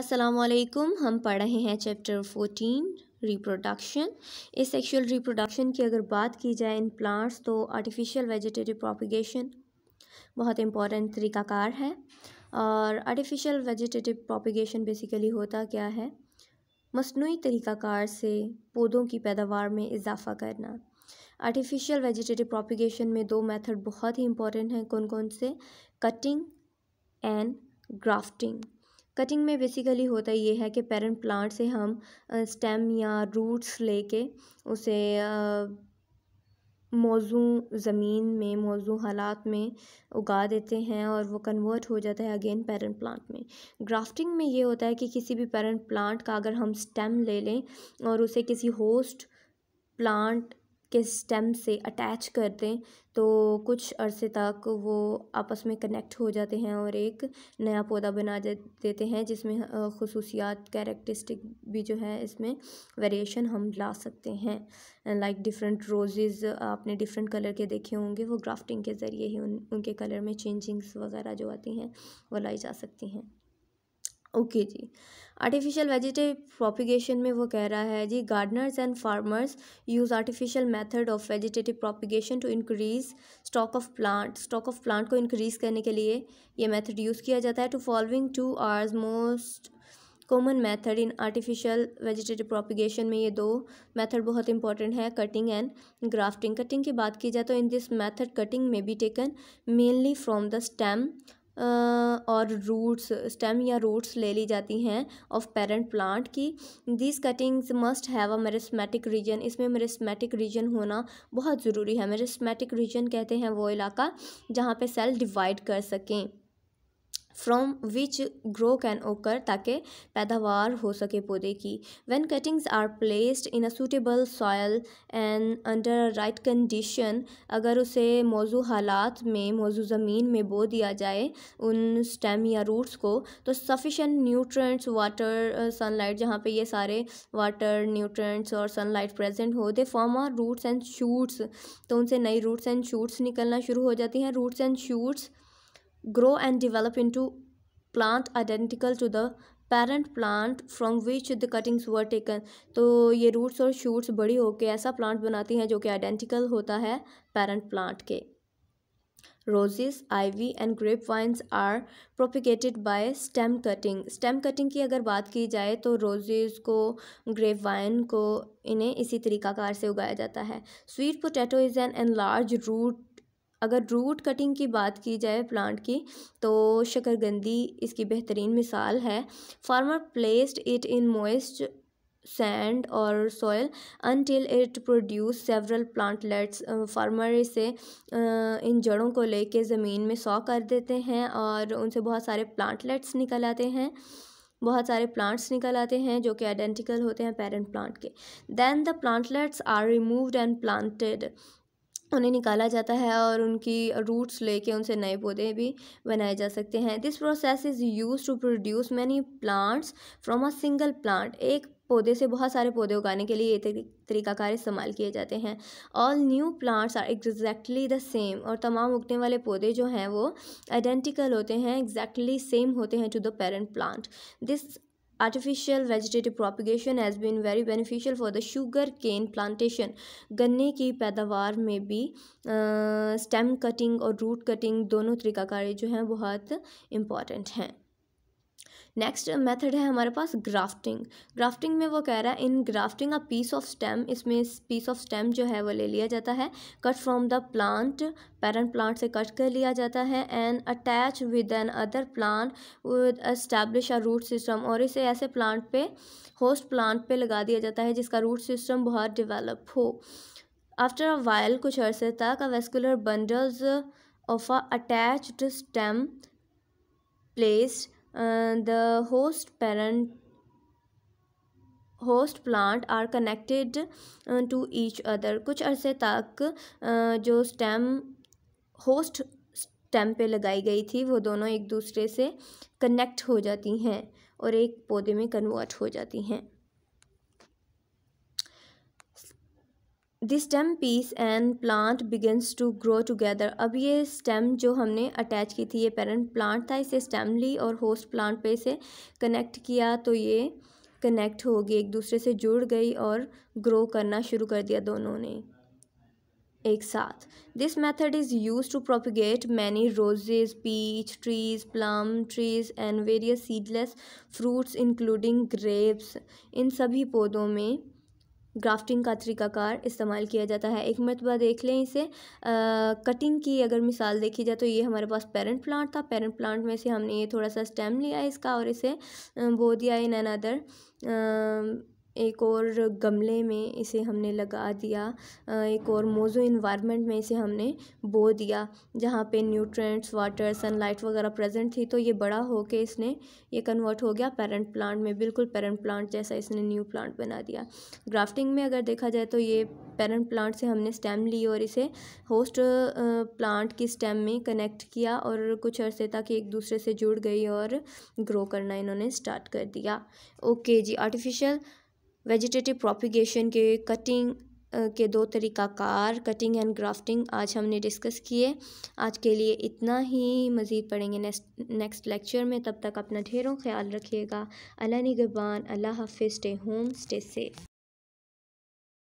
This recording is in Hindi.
असलकुम हम पढ़ रहे हैं चैप्टर फोर्टीन रिप्रोडक्शन इस सेक्शुअल रिप्रोडक्शन की अगर बात की जाए इन प्लांट्स तो आर्टिफिशियल वेजिटेटिव प्रोपिगेशन बहुत इम्पॉर्टेंट तरीकाकार है और आर्टिफिशियल वेजिटेटिव प्रोपिगेशन बेसिकली होता क्या है मसनू तरीकाकार से पौधों की पैदावार में इजाफा करना आर्टिफिशियल वेजिटेटिव प्रोपिगेशन में दो मेथड बहुत ही इंपॉर्टेंट हैं कौन कौन से कटिंग एंड ग्राफ्टिंग कटिंग में बेसिकली होता ये है कि पेरेंट प्लांट से हम स्टेम या रूट्स लेके उसे मौजू ज़मीन में मौजू हालात में उगा देते हैं और वो कन्वर्ट हो जाता है अगेन पेरेंट प्लांट में ग्राफ्टिंग में ये होता है कि किसी भी पेरेंट प्लांट का अगर हम स्टेम ले लें और उसे किसी होस्ट प्लांट के स्टेम से अटैच कर दें तो कुछ अरसे तक वो आपस में कनेक्ट हो जाते हैं और एक नया पौधा बना देते हैं जिसमें खसूसियात कैरेक्टरिस्टिक भी जो है इसमें वेरिएशन हम ला सकते हैं लाइक डिफरेंट रोज़ेस आपने डिफरेंट कलर के देखे होंगे वो ग्राफ्टिंग के ज़रिए ही उन उनके कलर में चेंजिंग्स वगैरह जो आती हैं वो लाई जा सकती हैं ओके जी आर्टिफिशियल वेजिटेबल प्रोपिगेशन में वो कह रहा है जी gardeners and farmers use artificial method of vegetative propagation to increase stock of plant stock of plant को इंक्रीज़ करने के लिए ये मेथड यूज़ किया जाता है to following two are most common method in artificial vegetative propagation में ये दो मेथड बहुत इंपॉर्टेंट है कटिंग एंड ग्राफ्टिंग कटिंग की बात की जाए तो इन दिस मेथड कटिंग में be taken mainly from the stem और रूट्स स्टेम या रूट्स ले ली जाती हैं ऑफ पेरेंट प्लांट की these cuttings must have a meristematic region इसमें मेरिस्मेटिक रीजन होना बहुत ज़रूरी है मेरिस्मेटिक रीजन कहते हैं वो इलाका जहाँ पे सेल डिवाइड कर सकें फ्रॉम विच ग्रो कैन ओकर ताकि पैदावार हो सके पौधे की when cuttings are placed in a suitable soil and under right condition अगर उसे मौजू हालात में मौजू ज़मीन में बो दिया जाए उन स्टेम या रूट्स को तो सफिशेंट न्यूट्रेंट्स वाटर सनलाइट जहाँ पर ये सारे वाटर न्यूट्रेंट्स और सनलाइट प्रेजेंट हो they form are roots and shoots तो उनसे नई रूट्स एंड शूट्स निकलना शुरू हो जाती हैं roots and shoots grow and develop into plant identical to the parent plant from which the cuttings were taken तो ये रूट्स और शूट्स बड़ी होकर ऐसा प्लांट बनाती हैं जो कि आइडेंटिकल होता है पेरेंट प्लांट के roses ivy and grape vines are propagated by stem cutting stem cutting की अगर बात की जाए तो रोजेज को ग्रेप वाइन को इन्हें इसी तरीकाकार से उगाया जाता है sweet potato is an large root अगर रूट कटिंग की बात की जाए प्लांट की तो शकरगंदी इसकी बेहतरीन मिसाल है farmer placed it in moist sand और soil until it produce several plantlets farmer इसे इन जड़ों को लेके ज़मीन में सौ कर देते हैं और उनसे बहुत सारे प्लांटलेट्स निकल आते हैं बहुत सारे प्लांट्स निकल आते हैं जो कि आइडेंटिकल होते हैं पेरेंट प्लांट के then the plantlets are removed and planted उन्हें निकाला जाता है और उनकी रूट्स लेके उनसे नए पौधे भी बनाए जा सकते हैं this process is use to produce many plants from a single plant एक पौधे से बहुत सारे पौधे उगाने के लिए ये तरीकाकार इस्तेमाल किए जाते हैं all new plants are exactly the same और तमाम उगने वाले पौधे जो हैं वो आइडेंटिकल होते हैं एग्जैक्टली exactly सेम होते हैं to the parent plant this artificial vegetative propagation has been very beneficial for the sugar cane plantation गन्ने की पैदावार में भी स्टेम कटिंग और रूट कटिंग दोनों तरीकाकार जो हैं बहुत इम्पॉर्टेंट हैं नेक्स्ट मेथड है हमारे पास ग्राफ्टिंग ग्राफ्टिंग में वो कह रहा है in grafting a piece of stem इसमें पीस ऑफ स्टेम जो है वो ले लिया जाता है cut from the plant parent plant से कट कर लिया जाता है and attach with another plant establish a root system और इसे ऐसे प्लांट पे होस्ट प्लांट पे लगा दिया जाता है जिसका रूट सिस्टम बहुत डिवेलप हो आफ्टर अ वायल कुछ अर्से तक a vascular bundles of a attached stem placed the host parent host plant are connected to each other कुछ अरसे तक uh, जो स्टेम होस्ट स्टेम पे लगाई गई थी वो दोनों एक दूसरे से कनेक्ट हो जाती हैं और एक पौधे में कन्वर्ट हो जाती हैं the stem piece and plant begins to grow together अब ये स्टेम जो हमने अटैच की थी ये पेरेंट प्लांट था इसे स्टेम ली और होस्ट प्लांट पे इसे कनेक्ट किया तो ये कनेक्ट हो गई एक दूसरे से जुड़ गई और ग्रो करना शुरू कर दिया दोनों ने एक साथ this method is use to propagate many roses peach trees plum trees and various seedless fruits including grapes इन सभी पौधों में ग्राफ्टिंग का तरीकाकार इस्तेमाल किया जाता है एक मरतबा देख लें इसे आ, कटिंग की अगर मिसाल देखी जाए तो ये हमारे पास पेरेंट प्लांट था पेरेंट प्लांट में से हमने ये थोड़ा सा स्टेम लिया इसका और इसे बो दिया इन अनदर एक और गमले में इसे हमने लगा दिया एक और मोज़ो इन्वायरमेंट में इसे हमने बो दिया जहाँ पे न्यूट्रेंट्स वाटर सनलाइट वगैरह प्रेजेंट थी तो ये बड़ा हो के इसने ये कन्वर्ट हो गया पेरेंट प्लांट में बिल्कुल पेरेंट प्लांट जैसा इसने न्यू प्लांट बना दिया ग्राफ्टिंग में अगर देखा जाए तो ये पेरेंट प्लांट से हमने स्टेम ली और इसे होस्ट प्लांट की स्टेम में कनेक्ट किया और कुछ अर्से तक एक दूसरे से जुड़ गई और ग्रो करना इन्होंने स्टार्ट कर दिया ओके जी आर्टिफिशियल वेजिटेटिव प्रोपिगेशन के कटिंग के दो तरीक़ाकार कटिंग एंड ग्राफ्टिंग आज हमने डिस्कस किए आज के लिए इतना ही मज़ीद पढ़ेंगे नेक्स्ट नेक्स्ट लेक्चर में तब तक अपना ढेरों ख्याल रखिएगा अल्लाह निगबान अल्लाह हाफि स्टे होम स्टे सेफ